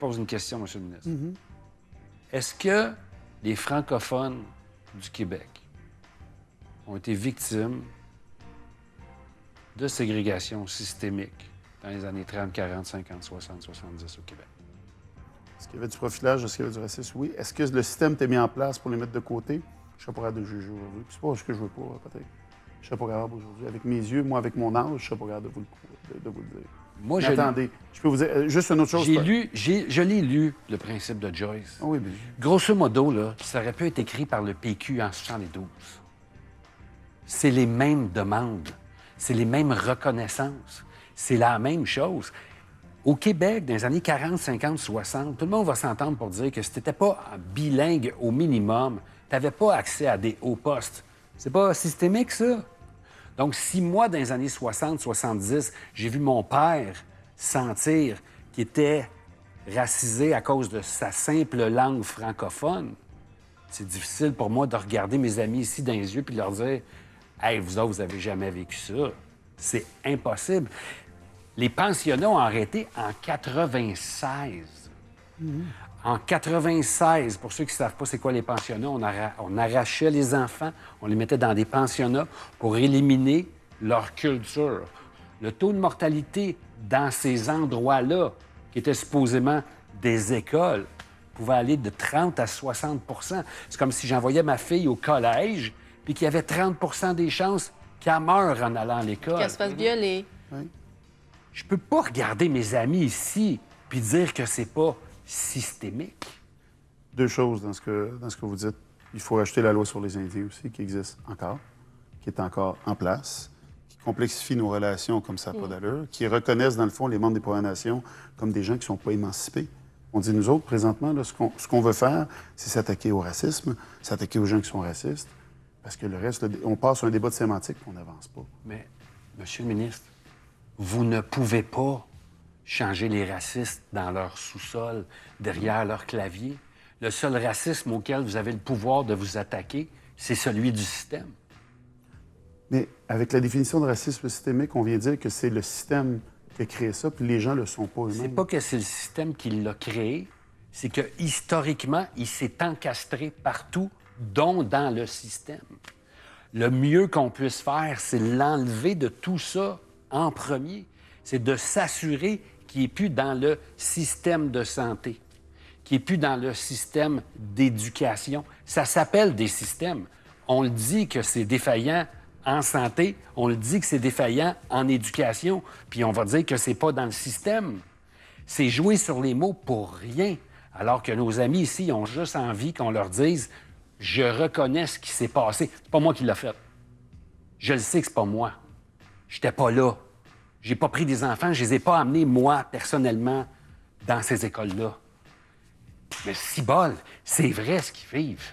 pose une question, M. le ministre. Mhm. Est-ce que les francophones du Québec ont été victimes de ségrégation systémique dans les années 30, 40, 50, 60, 70 au Québec? Est-ce qu'il y avait du profilage? Est-ce qu'il y avait du racisme? Oui. Est-ce que le système était mis en place pour les mettre de côté? Je pourrais pas juger pas ce que je veux pour peut je ne serais pas capable aujourd'hui. Avec mes yeux, moi, avec mon âge, je ne serais pas capable de vous le, dire. Moi, attendez, je peux vous dire euh, juste une autre chose. J'ai lu, je l'ai lu, le principe de Joyce. Ah oui, bien. Grosso modo, là, ça aurait pu être écrit par le PQ en 72. C'est les mêmes demandes, c'est les mêmes reconnaissances, c'est la même chose. Au Québec, dans les années 40, 50, 60, tout le monde va s'entendre pour dire que si tu n'étais pas bilingue au minimum, tu n'avais pas accès à des hauts postes. C'est pas systémique, ça. Donc, si moi, dans les années 60, 70, j'ai vu mon père sentir qu'il était racisé à cause de sa simple langue francophone, c'est difficile pour moi de regarder mes amis ici dans les yeux puis leur dire Hey, vous autres, vous avez jamais vécu ça. C'est impossible. Les pensionnats ont arrêté en 96. En 96, pour ceux qui ne savent pas c'est quoi les pensionnats, on, arrachait les enfants, on les mettait dans des pensionnats pour éliminer leur culture. Le taux de mortalité dans ces endroits-là, qui étaient supposément des écoles, pouvait aller de 30 à 60 C'est comme si j'envoyais ma fille au collège, puis qu'il y avait 30 des chances qu'elle meure en allant à l'école. Qu'elle se fasse violer. Oui. Je peux pas regarder mes amis ici puis dire que c'est pas systémique? Deux choses dans ce que, dans ce que vous dites. Il faut acheter la loi sur les Indiens aussi, qui existe encore, qui est encore en place, qui complexifie nos relations comme ça, pas mm. d'allure, qui reconnaissent, dans le fond, les membres des Premières Nations comme des gens qui ne sont pas émancipés. On dit, nous autres, présentement, ce qu'on veut faire, c'est s'attaquer au racisme, s'attaquer aux gens qui sont racistes, parce que le reste, on passe sur un débat de sémantique et on n'avance pas. Mais, Monsieur le ministre, vous ne pouvez pas changer les racistes dans leur sous-sol, derrière leur clavier. Le seul racisme auquel vous avez le pouvoir de vous attaquer, c'est celui du système. Mais avec la définition de racisme systémique, on vient dire que c'est le système qui a créé ça, puis les gens le sont pas eux-mêmes. C'est pas que c'est le système qui l'a créé, c'est que historiquement, il s'est encastré partout, dont dans le système. Le mieux qu'on puisse faire, c'est l'enlever de tout ça en premier. C'est de s'assurer qui n'est plus dans le système de santé, qui n'est plus dans le système d'éducation. Ça s'appelle des systèmes. On le dit que c'est défaillant en santé, on le dit que c'est défaillant en éducation, puis on va dire que c'est pas dans le système. C'est jouer sur les mots pour rien, alors que nos amis ici ont juste envie qu'on leur dise je reconnais ce qui s'est passé. C'est pas moi qui l'a fait. Je le sais que c'est pas moi. J'étais pas là. J'ai pas pris des enfants, je les ai pas amenés, moi, personnellement, dans ces écoles-là. Mais si bol, c'est vrai ce qu'ils vivent.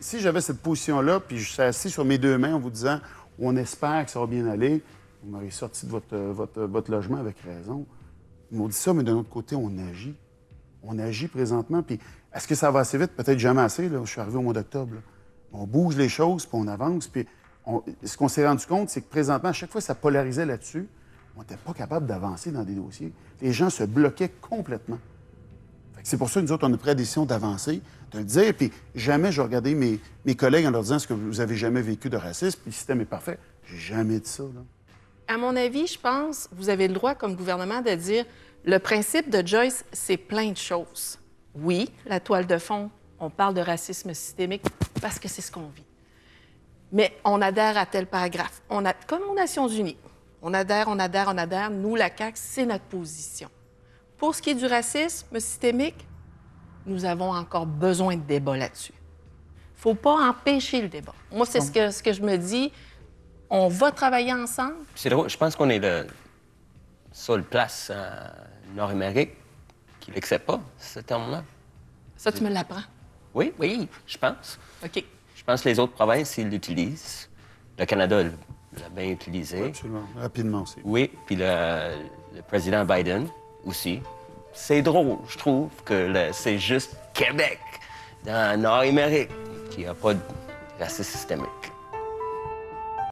Si j'avais cette position-là, puis je suis assis sur mes deux mains en vous disant on espère que ça va bien aller, vous m'aurez sorti de votre, euh, votre, euh, votre, logement avec raison. Ils m'ont dit ça, mais d'un autre côté, on agit. On agit présentement. Puis est-ce que ça va assez vite? Peut-être jamais assez. Là. Je suis arrivé au mois d'octobre. On bouge les choses, puis on avance. Puis ce qu'on s'est rendu compte, c'est que présentement, à chaque fois, ça polarisait là-dessus on n'était pas capable d'avancer dans des dossiers. Les gens se bloquaient complètement. C'est pour ça que nous autres, on a pris la décision d'avancer, de le dire. Puis jamais je regardais mes, mes collègues en leur disant ce que vous avez jamais vécu de racisme, puis le système est parfait. J'ai jamais dit ça. Là. À mon avis, je pense, vous avez le droit comme gouvernement de dire le principe de Joyce, c'est plein de choses. Oui, la toile de fond, on parle de racisme systémique parce que c'est ce qu'on vit. Mais on adhère à tel paragraphe. On a, comme aux Nations Unies, on adhère, on adhère, on adhère. Nous, la CAQ, c'est notre position. Pour ce qui est du racisme systémique, nous avons encore besoin de débat là-dessus. Il faut pas empêcher le débat. Moi, c'est ce que, je me dis. On va travailler ensemble. C'est drôle. Je pense qu'on est le seule place Nord-Amérique qui l'accepte pas ce terme-là. Ça, tu me l'apprends? Oui, oui, je pense. OK. Je pense que les autres provinces, ils l'utilisent. Le Canada, l'a bien utilisé. absolument, rapidement aussi. Oui, puis le, président Biden aussi. C'est drôle, je trouve, que c'est juste Québec, dans Nord-Amérique, qui n'a pas de racisme systémique.